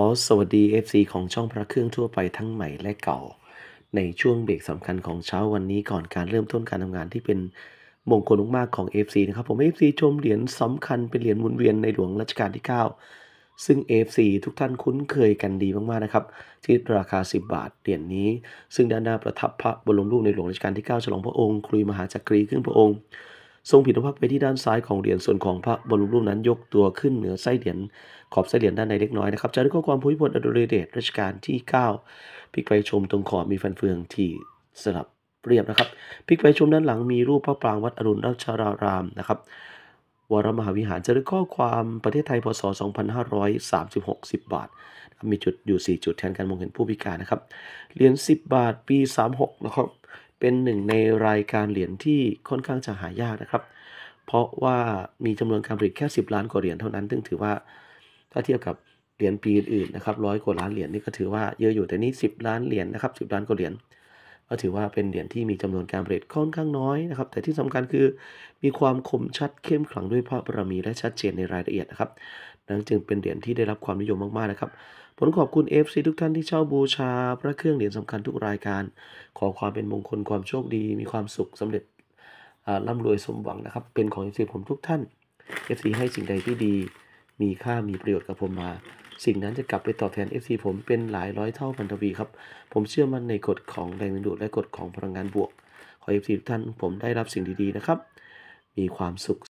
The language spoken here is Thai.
ขอสวัสดี FC ของช่องพระเครื่องทั่วไปทั้งใหม่และเก่า ในช่วงเบรกสำคัญของเช้าวันนี้ก่อนการเริ่มต้นการทำงานที่เป็น มงคลมากๆของ FC นะครับผม FC ชมเหรียญสำคัญ เป็นเหรียญหมุนเวียนในหลวงรัชกาลที่ 9 ซึ่ง FC ทุกท่านคุ้นเคยกันดีมาก ๆ นะครับ ที่ราคา 10 บาทเหรียญนนี้ ซึ่งด้านหน้าประทับพระบรมรูปในหลวงรัชกาลที่9ฉลองพระองค์ครุยมหาจักรีขึ้นพระองค์ทรงผิดพระพักไปที่ด้านซ้ายของเหรียญส่วนของพระบรมรูปนั้นยกตัวขึ้นเหนือไส้เหรียญขอบไส้เหรียญด้านในเล็กน้อยนะครับจากนั้นข้อความภูมิพลอดุลยเดชรัชกาลที่ 9 พิกไปชมตรงขอบมีฟันเฟืองที่สลับเรียบนะครับ พิกไปชมด้านหลังมีรูปพระปรางวัดอรุณราชารามนะครับวรมหาวิหารจารึกข้อความประเทศไทยพศ 2536 10บาทมีจุดอยู่4จุดแทนการมองเห็นผู้พิการนะครับเหรียญ10บาทปี36นะครับเป็นหนึ่งในรายการเหรียญที่ค่อนข้างจะหายากนะครับ เพราะว่ามีจำนวนการผลิตแค่10ล้านกว่าเหรียญเท่านั้นซึ่งถือว่าถ้าเทียบกับเหรียญปีอื่นนะครับร้อยกว่าล้านเหรียญนี่ก็ถือว่าเยอะอยู่แต่นี้ 10 ล้านเหรียญนะครับิบล้านกว่าเหรียญก็ถือว่าเป็นเหรียญที่มีจำนวนการเลรตค่อนข้างน้อยนะครับ แต่ที่สำคัญคือมีความคมชัดเข้มขลังด้วยพระบารมีและชัดเจนในรายละเอียดนะครับนั้นจึงเป็นเหรียญที่ได้รับความนิยมมากๆนะครับผมขอบคุณ FC ทุกท่านที่เช่าบูชา พระเครื่องเหรียญสำคัญทุกรายการ ขอความเป็นมงคลความโชคดี มีความสุขสำเร็จร่ำรวยสมหวังนะครับเป็นของ FC ผมทุกท่าน FC ให้สิ่งใดที่ดีมีค่ามีประโยชน์กับผมมาสิ่งนั้นจะกลับไปตอบแทน FC ผมเป็นหลายร้อยเท่าพันทวีครับ ผมเชื่อมั่นในกฎของแรงดึงดูดและกฎของพลังงานบวก ขอ FC ทุกท่านผมได้รับสิ่งดี ๆ นะครับ มีความสุข